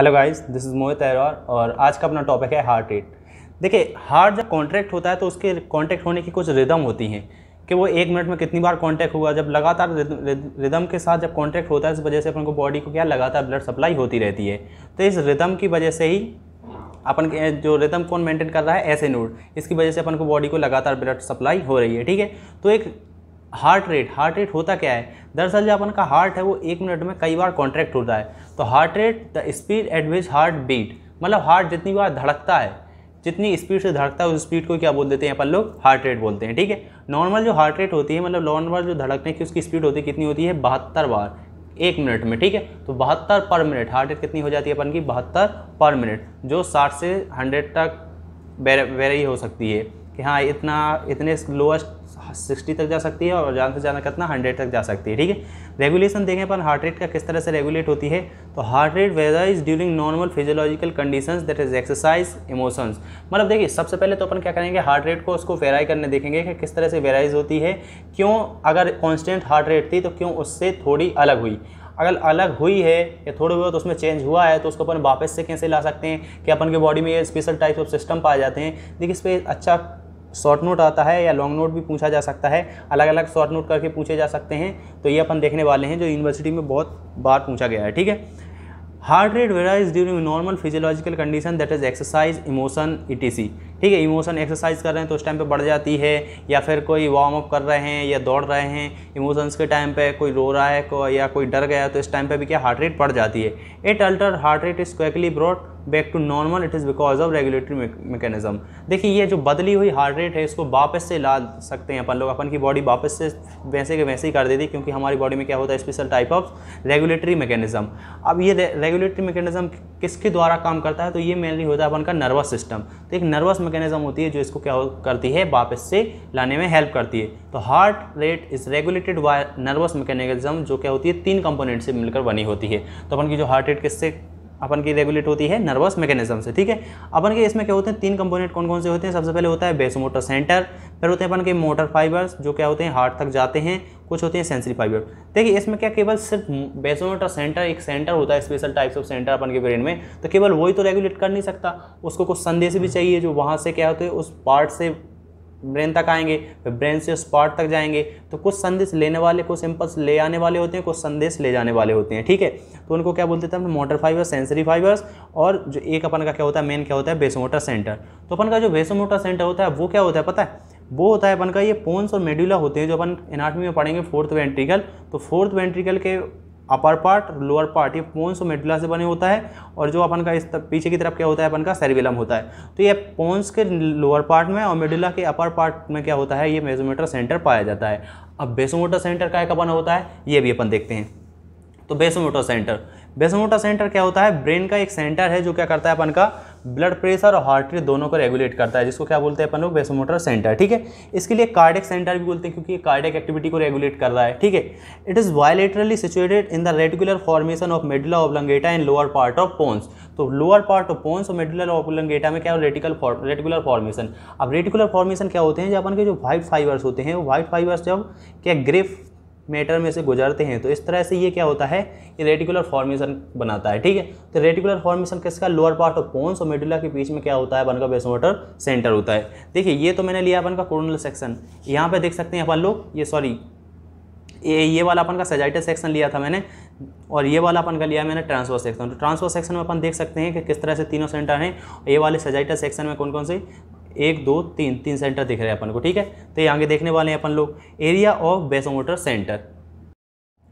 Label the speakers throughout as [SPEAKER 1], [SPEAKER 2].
[SPEAKER 1] hello guys this is Mohit Arora और आज का अपना टॉपिक है हार्ट रेट देखिए हार्ट जब कॉन्ट्रैक्ट होता है तो उसके कॉन्ट्रैक्ट होने की कुछ रिदम होती हैं कि वो एक मिनट में कितनी बार कॉन्टैक्ट हुआ जब लगातार रिदम के साथ जब कॉन्टैक्ट होता है इस वजह से अपन को बॉडी को क्या लगातार ब्लड सप्लाई होती रहती है तो इस रिदम की वजह से ही अपन जो रिदम कौन मेंटेन कर रहा है ऐसे नोड इसकी वजह से अपन को बॉडी को लगातार ब्लड सप्लाई हो रही है ठीक है तो एक हार्ट रेट हार्ट रेट होता क्या है दरअसल जो अपन का हार्ट है वो एक मिनट में कई बार कॉन्ट्रैक्ट होता है तो heart rate the speed at which heart beat मतलब हार्ट जितनी बार धड़कता है जितनी स्पीड से धड़कता है उस स्पीड को क्या बोल देते हैं अपन लोग हार्ट रेट बोलते हैं ठीक है नॉर्मल जो हार्ट रेट होती है मतलब नॉर्मल जो धड़कने की उसकी स्पीड होती है कितनी होती है बहत्तर बार एक मिनट में ठीक है तो बहत्तर पर मिनट हार्ट रेट कितनी हो जाती है अपन की बहत्तर पर मिनट जो साठ से हंड्रेड तक वेरी हो सकती है कि हाँ इतना इतने लोएस्ट सिक्सटी तक जा सकती है और जान से जाना कितना हंड्रेड तक जा सकती है ठीक है रेगुलेशन देखें अपन हार्ट रेट का किस तरह से रेगुलेट होती है तो heart rate weather is during normal physiological condition that is exercise emotions मतलब देखिए सबसे पहले तो अपन क्या करेंगे हार्ट रेट को उसको वेराई करने देखेंगे कि किस तरह से वेराइज होती है क्यों अगर कॉन्स्टेंट हार्ट रेट थी तो क्यों उससे थोड़ी अलग हुई अगर अलग हुई है या थोड़े बहुत उसमें चेंज हुआ है तो उसको अपन वापस से कैसे ला सकते हैं कि अपन के बॉडी में ये स्पेशल टाइप्स ऑफ सिस्टम पाए जाते हैं देखिए इस पर अच्छा शॉर्ट नोट आता है या लॉन्ग नोट भी पूछा जा सकता है अलग अलग शॉर्ट नोट करके पूछे जा सकते हैं तो ये अपन देखने वाले हैं जो यूनिवर्सिटी में बहुत बार पूछा गया है ठीक है heart rate varies during normal physiological condition that is exercise emotion etc ठीक है इमोशन एक्सरसाइज कर रहे हैं तो उस टाइम पे बढ़ जाती है या फिर कोई वार्म अप कर रहे हैं या दौड़ रहे हैं इमोशंस के टाइम पे कोई रो रहा है को, या कोई डर गया तो इस टाइम पे भी क्या हार्ट रेट बढ़ जाती है it alter heart rate is quickly brought back to normal it is because of regulatory mechanism देखिए ये जो बदली हुई हार्ट रेट है इसको वापस से ला सकते हैं अपन लोग अपन की बॉडी वापस से वैसे के वैसे ही कर देती क्योंकि हमारी बॉडी में क्या होता है special type of regulatory mechanism अब ये रेगुलेटरी मैकेनिज्म किसके द्वारा काम करता है तो ये मेनली होता है अपन का नर्वस सिस्टम तो एक नर्वस मैकेनिज्म होती है जो इसको क्या करती है वापस से लाने में हेल्प करती है तो heart rate is regulated by nervous mechanism जो क्या होती है तीन कंपोनेंट से मिलकर बनी होती है तो अपन की जो हार्ट रेट किससे अपन की रेगुलेट होती है नर्वस मैकेनिज्म से ठीक है अपन के इसमें क्या होते हैं तीन कंपोनेंट कौन कौन से होते हैं सबसे पहले होता है मोटर सेंटर फिर होते हैं अपन के मोटर फाइबर्स जो क्या होते हैं हार्ट तक जाते हैं कुछ होती है सेंसरी फाइबर देखिए इसमें क्या केवल सिर्फ बेसोनोट सेंटर एक सेंटर होता है स्पेशल टाइप्स ऑफ सेंटर अपन के ब्रेन में तो केवल वही तो रेगुलेट कर नहीं सकता उसको कुछ संदेश भी चाहिए जो वहाँ से क्या होते हैं उस पार्ट से ब्रेन तक आएंगे फिर ब्रेन से उस पार्ट तक जाएंगे तो कुछ संदेश लेने वाले कुछ सिंपल्स ले आने वाले होते हैं कुछ संदेश ले जाने वाले होते हैं ठीक है तो उनको क्या बोलते थे मोटर फाइबर्स सेंसरी फाइबर्स और जो एक अपन का क्या होता है मेन क्या होता है बेसोमोटर सेंटर तो अपन का जो बेसोमोटर सेंटर होता है वो क्या होता है पता है वो होता है अपन का ये पोन्स और मेड्यूला होते हैं जो अपन एनाटमी में पढ़ेंगे फोर्थ वेंट्रिकल तो फोर्थ वेंट्रिकल के अपर पार्ट लोअर पार्ट ये पोन्स और मेडुला से बने होता है और जो अपन का इस तर, पीछे की तरफ क्या होता है अपन का सेरिविलम होता है तो ये पोन्स के लोअर पार्ट में और मेडुला के अपर पार्ट में क्या होता है ये मेजोमीटर सेंटर पाया जाता है अब बेसोमोटर सेंटर का एक बना होता है ये भी अपन देखते हैं तो बेसोमोटर सेंटर बेसोमोटर सेंटर क्या होता है ब्रेन का एक सेंटर है जो क्या करता है अपन का ब्लड प्रेशर और हार्ट रेट दोनों को रेगुलेट करता है जिसको क्या बोलते हैं अपन लोग वेसोमोटर सेंटर ठीक है इसके लिए कार्डिक सेंटर भी बोलते हैं क्योंकि कार्डिक एक्टिविटी को रेगुलेट कर रहा है ठीक है it is bilaterally situated in the regular formation of medulla oblongata and lower part of pons तो लोअर पार्ट ऑफ पोन्स और मेडुलर ओब्लंगेटा में क्या हो रेटिकल रेटिकुलर फॉर्मेशन अब रेटिकुलर फॉर्मेशन क्या होते हैं जो अपन के जो वाइट फाइबर्स होते हैं वो वाइट फाइबर्स जब क्या ग्रेफ मैटर में से गुजरते हैं तो इस तरह से ये क्या होता है ये रेटिकुलर फॉर्मेशन बनाता है ठीक है तो रेटिकुलर फॉर्मेशन किसका लोअर पार्ट ऑफ पोन्स और मेडुला के बीच में क्या होता है अपन का बेसोमोटर सेंटर होता है देखिए ये तो मैंने लिया अपन का कोरोनल सेक्शन यहाँ पे देख सकते हैं अपन लोग ये सॉरी ये ये वाला अपन का सजाइटस सेक्शन लिया था मैंने और ये वाला अपन का लिया मैंने ट्रांसफर सेक्शन तो ट्रांसफर सेक्शन में अपन देख सकते हैं कि किस तरह से तीनों सेंटर हैं ये वाले सजाइटस सेक्शन में कौन कौन से एक दो तीन तीन सेंटर दिख रहे हैं अपन को ठीक है तो ये आगे देखने वाले हैं अपन लोग एरिया ऑफ बेसोमोटर सेंटर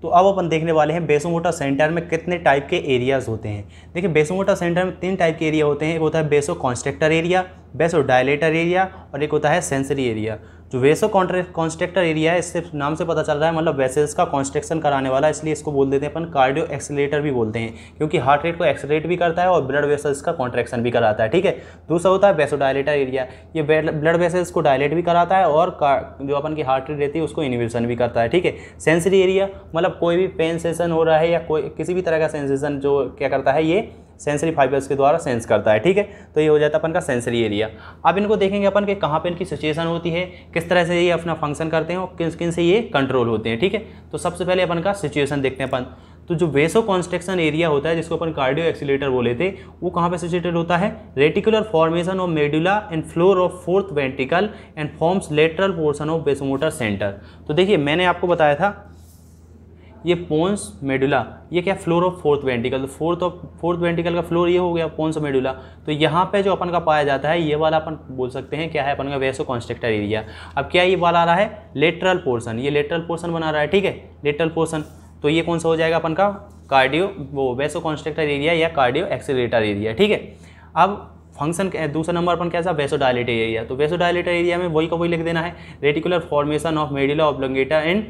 [SPEAKER 1] तो अब अपन देखने वाले हैं बेसोमोटा सेंटर में कितने टाइप के एरियाज़ होते हैं देखिए बेसोमोटर सेंटर में तीन टाइप के एरिया होते हैं एक होता है vasoconstrictor area vasodilator area और एक होता है सेंसरी एरिया जो तो वेसो कॉन्स्ट्रेक्टर एरिया है इससे नाम से पता चल रहा है मतलब वेसल्स का कॉन्स्ट्रक्शन कराने वाला इसलिए इसको बोल देते हैं अपन कार्डियो एक्सीटर भी बोलते हैं क्योंकि हार्ट रेट को एक्सलेट भी करता है और ब्लड वेसल्स का कॉन्ट्रेक्शन भी कराता है ठीक है दूसरा होता है वेसोडायलेटर एरिया ये ब्लड वेसल्स को डायलेट भी कराता है और जो अपन की हार्ट रेट रहती है उसको इनिवेशन भी करता है ठीक है सेंसरी एरिया मतलब कोई भी पेन सेशन हो रहा है या कोई किसी भी तरह का सेंसेशन जो क्या करता है ये सेंसरी फाइबर्स के द्वारा सेंस करता है ठीक है तो ये हो जाता है अपन का सेंसरी एरिया अब इनको देखेंगे अपन के कहाँ पर इनकी सिचुएशन होती है किस तरह से ये अपना फंक्शन करते हैं और किन किन से ये कंट्रोल होते हैं ठीक है तो सबसे पहले अपन का सिचुएशन देखते हैं अपन तो जो वेसो कॉन्स्ट्रक्शन एरिया होता है जिसको अपन कार्डियो एक्सीटर बोले थे वो कहाँ पे सिचुएटेड होता है reticular formation of medulla and floor of fourth ventricle and forms lateral portion of vasomotor center तो देखिए मैंने आपको बताया था ये पोन्स मेडुला ये क्या फ्लोर ऑफ फोर्थ वेंटिकल तो फोर्थ ऑफ फोर्थ वेंटिकल का फ्लोर ये हो गया पोन्स मेडुला तो यहाँ पे जो अपन का पाया जाता है ये वाला अपन बोल सकते हैं क्या है अपन का वैसो कॉन्स्ट्रक्टर एरिया अब क्या ये वाला आ रहा है लेटरल पोर्सन ये लेटरल पोर्सन बना रहा है ठीक है लेटरल पोर्सन तो ये कौन सा हो जाएगा अपन का कार्डियो वो वैसो कॉन्स्ट्रक्टर एरिया या कार्डियो एक्सीटर एरिया ठीक है अब फंक्शन दूसरा नंबर अपन कैसा वैसो डायलेटर एरिया तो वैसो डायलेटर एरिया में वही का वही लिख देना है reticular formation of medulla oblongata and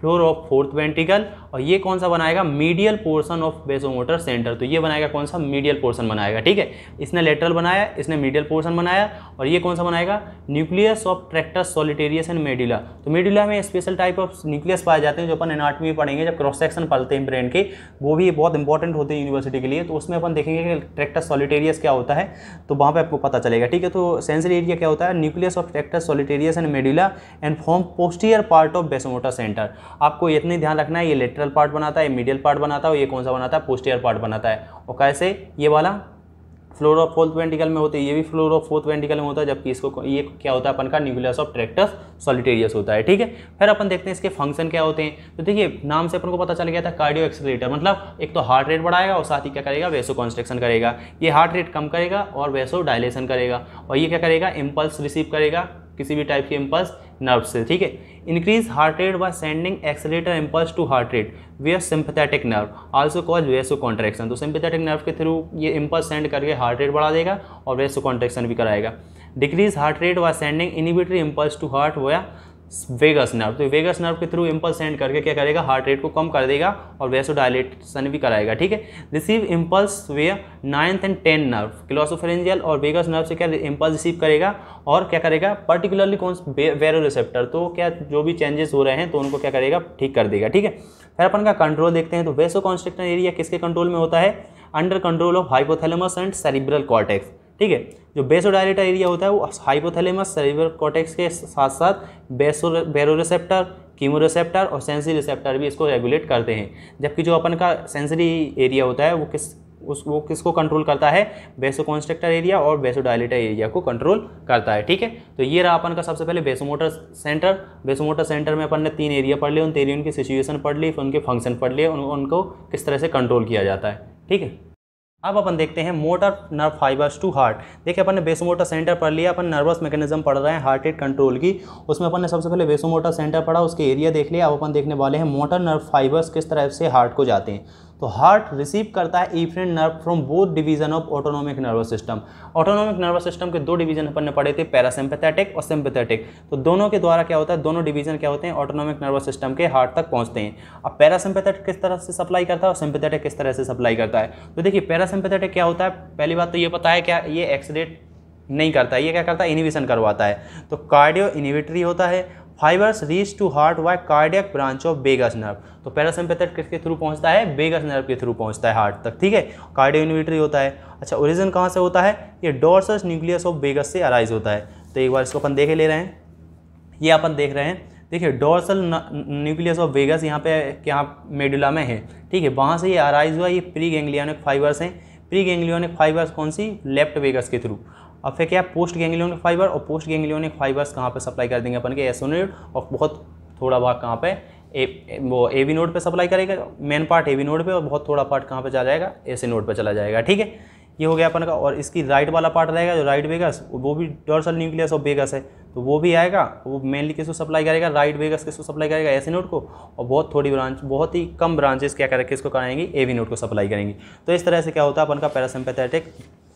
[SPEAKER 1] floor of fourth ventricle और ये कौन सा बनाएगा medial portion of vasomotor center तो ये बनाएगा कौन सा मीडियल पोर्शन बनाएगा ठीक है इसने लेटरल बनाया इसने मीडियल पोर्शन बनाया और ये कौन सा बनाएगा nucleus of tractus solitarius and medulla तो मेडिला में स्पेशल टाइप ऑफ न्यूक्लियस पाए जाते हैं जो अपन एनाटमी पढ़ेंगे जब क्रॉस सेक्शन पलते हैं ब्रेन के वो भी बहुत इंपॉर्टेंट होते हैं यूनिवर्सिटी के लिए तो उसमें अपन देखेंगे कि ट्रैक्टर सोलिटेरियस क्या होता है तो वहाँ पर आपको पता चलेगा ठीक है तो सेंसरी एरिया क्या होता है nucleus of tractus solitarius and medulla and form posterior part of vasomotor center आपको इतने ध्यान रखना है ये लेटरल पार्ट बनाता है मीडियल पार्ट बनाता है ये कौन सा बनाता है पोस्टियर पार्ट बनाता है और कैसे ये वाला फ्लोर ऑफ फोर्थ वेंटिकल में होते हैं ये भी फ्लोर ऑफ फोर्थ वेंटिकल में होता है जबकि इसको ये क्या होता है अपन का न्यूक्लियस ऑफ ट्रैक्टस सॉलिटेरियस होता है ठीक है फिर अपन देखते हैं इसके फंक्शन क्या होते हैं तो देखिए नाम से अपन को पता चल गया था कार्डियो एक्सलेटर मतलब एक तो हार्ट रेट बढ़ाएगा और साथ ही क्या करेगा वैसो कॉन्स्ट्रक्शन करेगा ये हार्ट रेट कम करेगा और वैसो डायलेशन करेगा और ये क्या करेगा इम्पल्स रिसीव करेगा किसी भी टाइप के इम्पल्स नर्व से ठीक है increase heart rate by sending accelerator impulse to heart rate where sympathetic nerve also cause vaso contraction तो सिंपथेटिक नर्व के थ्रू ये इम्पल्स सेंड करके हार्ट रेट बढ़ा देगा और वेसो कॉन्ट्रेक्शन भी कराएगा decrease heart rate by sending inhibitory impulse to heart हुआ वेगस नर्व तो वेगस नर्व के थ्रू इम्पल्स सेंड करके क्या करेगा हार्ट रेट को कम कर देगा और वैसो डायलेटेशन भी कराएगा ठीक है receive impulse via ninth and ten nerve glossopharyngeal और वेगस नर्व से क्या इम्पल्स रिसीव करेगा और क्या करेगा पर्टिकुलरली कौन वेरो रिसेप्टर तो क्या जो भी चेंजेस हो रहे हैं तो उनको क्या करेगा ठीक कर देगा ठीक है फिर अपन का कंट्रोल देखते हैं तो वैसो कॉन्स्ट्रक्टर एरिया किसके कंट्रोल में होता है under control of hypothalamus and cerebral cortex ठीक है जो बेसोडायलेटर एरिया होता है वो हाइपोथैलेमस सेरिब्रल कॉटेक्स के साथ साथ बेसो बेरोसेप्टर कीमोरिसेप्टर और सेंसरी रिसेप्टर भी इसको रेगुलेट करते हैं जबकि जो अपन का सेंसरी एरिया होता है वो किस उस वो किसको कंट्रोल करता है बेसोकॉन्स्ट्रक्टर एरिया और डायलेटर एरिया को कंट्रोल करता है ठीक है तो ये रहा अपन का सबसे पहले बेसोमोटर सेंटर बेसोमोटर सेंटर में अपन ने तीन एरिया पढ़ लिए उन तीन उनकी सिचुएशन पढ़ ली फिर उनके फंक्शन पढ़ लिए उन, उनको किस तरह से कंट्रोल किया जाता है ठीक है अब अपन देखते हैं motor nerve fibres to heart देखिए अपन ने मोटर सेंटर पढ़ लिया अपन नर्वस मैकेनिज्म पढ़ रहे हैं हार्ट रेट कंट्रोल की उसमें अपन ने सबसे पहले मोटर सेंटर पढ़ा उसके एरिया देख लिया अब अपन देखने वाले हैं मोटर नर्व फाइबर्स किस तरह से हार्ट को जाते हैं तो हार्ट रिसीव करता है efferent nerve from both division of autonomic nervous system autonomic nervous system के दो डिवीजन अपन पड़े थे पैरासिम्पथेटिक और सिम्पथेटिक तो दोनों के द्वारा क्या होता है दोनों डिवीजन क्या होते हैं ऑटोनॉमिक नर्वस सिस्टम के हार्ट तक पहुंचते हैं अब पैरासिम्पथेटिक किस तरह से सप्लाई करता है और सिम्पथेटिक किस तरह से सप्लाई करता है तो देखिए पैरासिम्पथेटिक क्या होता है पहली बात तो ये पता है क्या ये एक्सीडेट नहीं करता है ये क्या करता है इनिविशन करवाता है तो कार्डियो इनिविटरी होता है fibres reach to heart by cardiac branch of vagus nerve तो पैरासिम्पेथेटिक किसके थ्रू पहुंचता है बेगस नर्व के थ्रू पहुंचता है हार्ट तक ठीक है कार्डियोन्यूटरी होता है अच्छा ओरिजिन कहाँ से होता है ये डोर्सस न्यूक्लियस ऑफ बेगस से अराइज होता है तो एक बार इसको अपन देखे ले रहे हैं ये अपन देख रहे हैं देखिए डोर्सल न्यूक्लियस ऑफ वेगस यहाँ पे क्या मेडुला में है ठीक है वहाँ से ये अराइज हुआ ये प्री गेंग्लियोनिक फाइबर्स हैं प्री गेंग्लियोनिक फाइबर्स कौन सी लेफ्ट वेगस के थ्रू अब फिर क्या पोस्ट गैंग्लियोनिक फाइबर और पोस्ट गेंगलियोनिक फाइबर्स कहाँ पर सप्लाई कर देंगे अपन के नोड और बहुत थोड़ा भाग कहाँ पर ए वो ए वी नोड पर सप्लाई करेगा main part A V node पर और बहुत थोड़ा पार्ट कहाँ पर चला जाएगा ए सी नोड पर चला जाएगा ठीक है ये हो गया अपन का और इसकी राइट वाला पार्ट रहेगा जो राइट वेगस वो भी डॉर्सल न्यूक्लियस ऑफ वेगस है तो वो भी आएगा वो मेनली किसको सप्लाई करेगा राइट वेगस किसको सप्लाई करेगा एसी नोड को और बहुत थोड़ी ब्रांच बहुत ही कम ब्रांचेस क्या करेंगे किसको कराएंगी वी नोट को सप्लाई करेंगी तो इस तरह से क्या होता है अपन का पैरासिम्पैथेटिक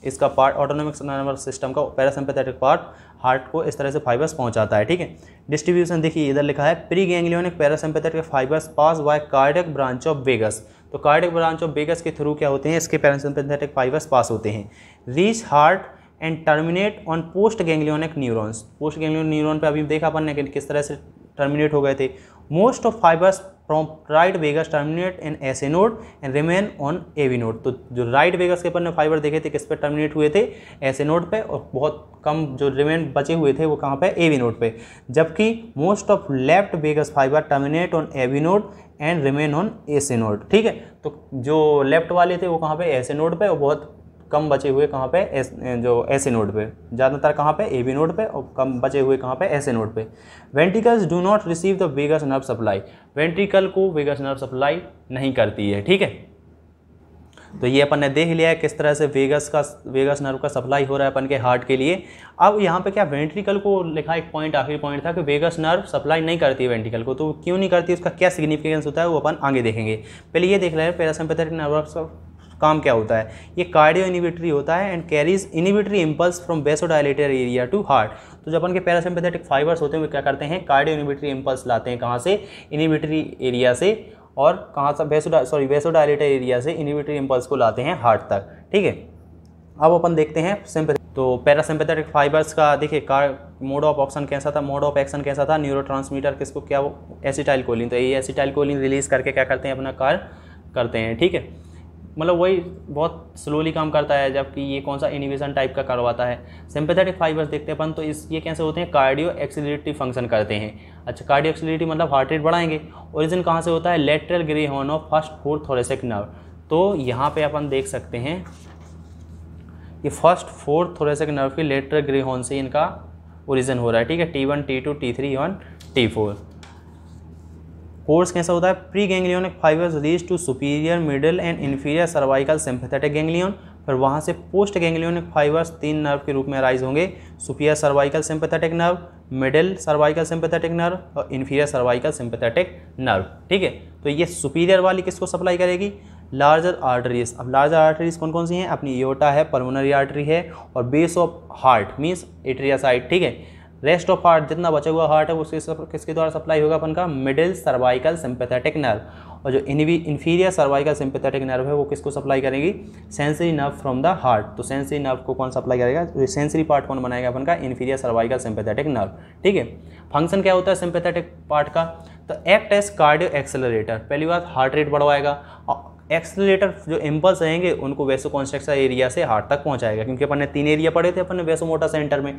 [SPEAKER 1] इसका पार्ट ऑटोनोमिक नर्वस सिस्टम का पैरासिम्पैथेटिक पार्ट हार्ट को इस तरह से फाइबर्स पहुंचाता है ठीक है डिस्ट्रीब्यूशन देखिए इधर लिखा है pre ganglionic parasympathetic fibres pass by cardiac branch of vagus तो कार्डियक ब्रांच ऑफ वेगस के थ्रू क्या होते हैं इसके पैरासिम्पैथेटिक फाइबर्स पास होते हैं reach heart and terminate on post ganglionic neurons post ganglion neuron पर अभी देखा अपन ने किस तरह से टर्मिनेट हो गए थे most of fibres from right vagus terminate in S A node and remain on A V node तो जो राइट वेगस के अपन ने फाइबर देखे थे किस पर टर्मिनेट हुए थे एस ए नोड पर और बहुत कम जो रिमेन बचे हुए थे वो कहाँ पर ए वी नोड पर जबकि most of left vagus fibre terminate on A V node and remain on A C node ठीक है तो जो लेफ्ट वाले थे वो कहाँ पे एस ए नोड पर और बहुत कम बचे हुए कहाँ पे एस जो एस ए नोड पे ज़्यादातर कहाँ पे ए बी नोड पे और कम बचे हुए कहाँ पे एस ए नोड पे ventricles do not receive the vagus nerve supply ventricle को वेगस नर्व सप्लाई नहीं करती है ठीक है तो ये अपन ने देख लिया है किस तरह से वेगस का वेगस नर्व का सप्लाई हो रहा है अपन के हार्ट के लिए अब यहाँ पे क्या वेंट्रिकल को लिखा एक पॉइंट आखिरी पॉइंट था कि वेगस नर्व सप्लाई नहीं करती है वेंट्रिकल को तो क्यों नहीं करती उसका क्या सिग्निफिकेंस होता है वो अपन आगे देखेंगे पहले ये देख रहे हैं पैरासिम्पथेटिक नर्व काम क्या होता है ये कार्डियो इनिबिटरी होता है and carries inhibitory impulse from dilator area to heart तो जब अपन के पैरासिम्पथेटिक फाइबर्स होते हैं वो क्या करते हैं कार्डियो इनिबिटरी इम्पल्स लाते हैं कहाँ से इनिबिटरी एरिया से और कहाँ से बेसो सॉरी डायलेटर एरिया से इनिबिटरी इम्पल्स को लाते हैं हार्ट तक ठीक है अब अपन देखते हैं सिंपल तो पैरासिम्पथेटिक फाइबर्स का देखिए कार मोड ऑफ ऑप्शन कैसा था मोड ऑफ एक्शन कैसा था ट्रांसमीटर किसको क्या वो एसिटाइल कोलिन तो ये एसिटाइल कोलिन रिलीज करके क्या करते हैं अपना कार्य करते हैं ठीक है मतलब वही बहुत स्लोली काम करता है जबकि ये कौन सा इनिवेशन टाइप का करवाता है सिंपथेटिक फाइबर्स देखते हैं अपन तो इस ये कैसे होते हैं कार्डियो एक्सिलेटिव फंक्शन करते हैं अच्छा कार्डियो एक्सिलेटिव मतलब हार्ट रेट बढ़ाएंगे ओरिजिन कहाँ से होता है lateral grey horn of first four thoracic nerve तो यहाँ पर अपन देख सकते हैं कि फर्स्ट फोर थोरेसिक नर्व के लेटरल ग्रे हॉर्न से इनका ओरिजिन हो रहा है ठीक है T one T two T three one T four course कैसा होता है pre ganglionic fibres reach to superior middle and inferior cervical sympathetic ganglion फिर वहाँ से पोस्ट गैंग्लियोनिक फाइबर्स तीन नर्व के रूप में राइज होंगे superior cervical sympathetic nerve middle cervical sympathetic nerve और इन्फीरियर सर्वाइकल सिंपथेटिक नर्व ठीक है तो ये सुपीरियर वाली किसको सप्लाई करेगी लार्जर आर्टरीज अब लार्जर आर्टरीज कौन कौन सी हैं अपनी योटा है पल्मोनरी आर्टरी है और base of heart means atria side ठीक है रेस्ट ऑफ हार्ट जितना बचा हुआ हार्ट है वो किसके द्वारा सप्लाई होगा अपन का मिडिल सर्वाइकल सिंपैथेटिक नर्व और जो इनवी इन्फीरियर सर्वाइकल सिंपैथेटिक नर्व है वो किसको सप्लाई करेगी sensory nerve from the heart तो सेंसरी नर्व को कौन सप्लाई करेगा सेंसरी पार्ट कौन बनाएगा अपन का इन्फीरियर सर्वाइकल सिंपैथेटिक नर्व ठीक है फंक्शन क्या होता है सिंपैथेटिक पार्ट का तो एक्ट एज कार्डियो एक्सेलरेटर पहली बात हार्ट रेट बढ़वाएगा एक्सलेटर जो इम्पल्स रहेंगे उनको वैसो कॉन्स्ट्रक्टर एरिया से हार्ट तक पहुंचाएगा क्योंकि अपन ने तीन एरिया पढ़े थे अपन ने वैसो मोटा सेंटर में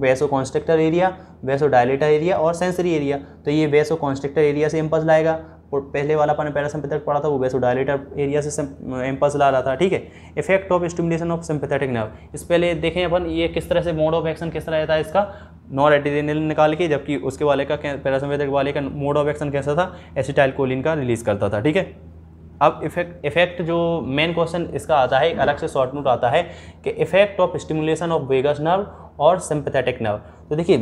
[SPEAKER 1] vaso constrictor area vaso dilator area और सेंसरी एरिया तो ये वैसो कॉन्स्ट्रक्टर एरिया से इम्पल्स लाएगा और पहले वाला अपन ने पैरासिम्पेथेटिक पढ़ा था वो वैसो डायलेटर एरिया से इम्पल्स ला रहा था ठीक है effect of stimulation of sympathetic nerve इस पहले देखें अपन ये किस तरह से मोड ऑफ एक्शन किस तरह रहता है इसका नॉन एटिडिनल निकाल के जबकि उसके वाले का पैरासिम्पेथेटिक वाले का मोड ऑफ एक्शन कैसा था एसिटाइल कोलिन का रिलीज करता था ठीक है अब इफेक्ट इफेक्ट जो मेन क्वेश्चन इसका आता है एक अलग से शॉर्ट नोट आता है कि effect of stimulation of vagus nerve और सिंपथेटिक नर्व तो देखिए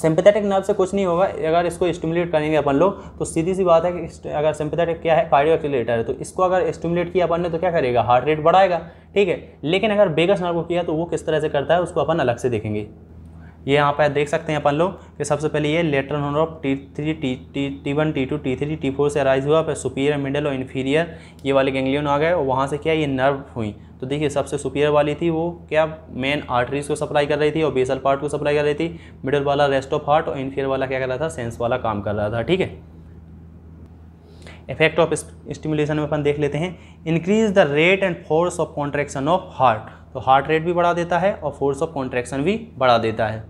[SPEAKER 1] सिंपथेटिक नर्व से कुछ नहीं होगा अगर इसको स्टिमुलेट करेंगे अपन लोग तो सीधी सी बात है कि अगर सिंपथेटिक क्या है कार्डियो एक्सीटर है तो इसको अगर स्टिमुलेट किया अपन ने तो क्या करेगा हार्ट रेट बढ़ाएगा ठीक है लेकिन अगर बेगस नर्व को किया तो वो किस तरह से करता है उसको अपन अलग से देखेंगे ये यहाँ पर देख सकते हैं अपन लोग कि सबसे पहले ये letter number of T three T T T one T two T three T four से राइज हुआ फिर सुपीरियर मिडिल और इन्फीरियर ये वाले गैंग्लियन आ गए और वहाँ से क्या ये नर्व हुई तो देखिए सबसे सुपीरियर वाली थी वो क्या मेन आर्टरीज को सप्लाई कर रही थी और बेसल पार्ट को सप्लाई कर रही थी मिडल वाला रेस्ट ऑफ हार्ट और इन्फीरियर वाला क्या कर रहा था सेंस वाला काम कर रहा था ठीक है इफेक्ट ऑफ स्टिमुलेशन में अपन देख लेते हैं increase the rate and force of contraction of heart तो हार्ट रेट भी बढ़ा देता है और फोर्स ऑफ कॉन्ट्रैक्शन भी बढ़ा देता है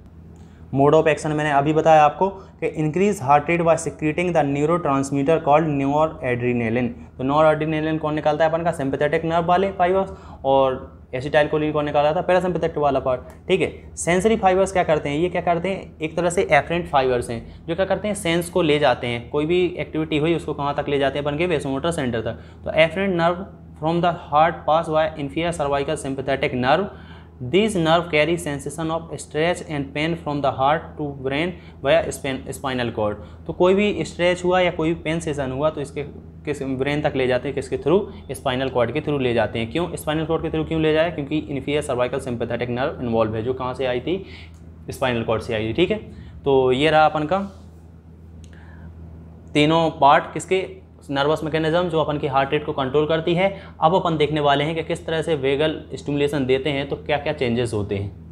[SPEAKER 1] मोड ऑफ एक्शन मैंने अभी बताया आपको कि increase heart rate by secreting the neuro transmitter called nor adrenaline तो नॉर एड्रीनेलिन कौन निकालता है अपन का सिंपथेटिक नर्व वाले फाइबर्स और एसिटाइल कोलिन कौन निकाला था पैरासिम्पथेटिक वाला पार्ट ठीक है सेंसरी फाइबर्स क्या करते हैं ये क्या करते हैं एक तरह से एफरेंट फाइबर्स हैं जो क्या करते हैं सेंस को ले जाते हैं कोई भी एक्टिविटी हुई उसको कहाँ तक ले जाते हैं बन के वेसोमोटर सेंटर तक तो afferent nerve from the heart pass via inferior cervical sympathetic nerve this nerve carry sensation of stretch and pain from the heart to brain via spinal cord तो कोई भी स्ट्रेच हुआ या कोई भी पेन सेशन हुआ तो इसके किस ब्रेन तक ले जाते हैं किसके थ्रू स्पाइनल कॉर्ड के थ्रू ले जाते हैं क्यों स्पाइनल कॉर्ड के थ्रू क्यों ले जाए क्योंकि inferior cervical sympathetic nerve involve है जो कहाँ से आई थी स्पाइनल कॉर्ड से आई थी ठीक है तो ये रहा अपन का तीनों पार्ट किसके नर्वस मैकेनिज्म जो अपन की हार्ट रेट को कंट्रोल करती है अब अपन देखने वाले हैं कि किस तरह से वेगल स्टिमुलेशन देते हैं तो क्या क्या चेंजेस होते हैं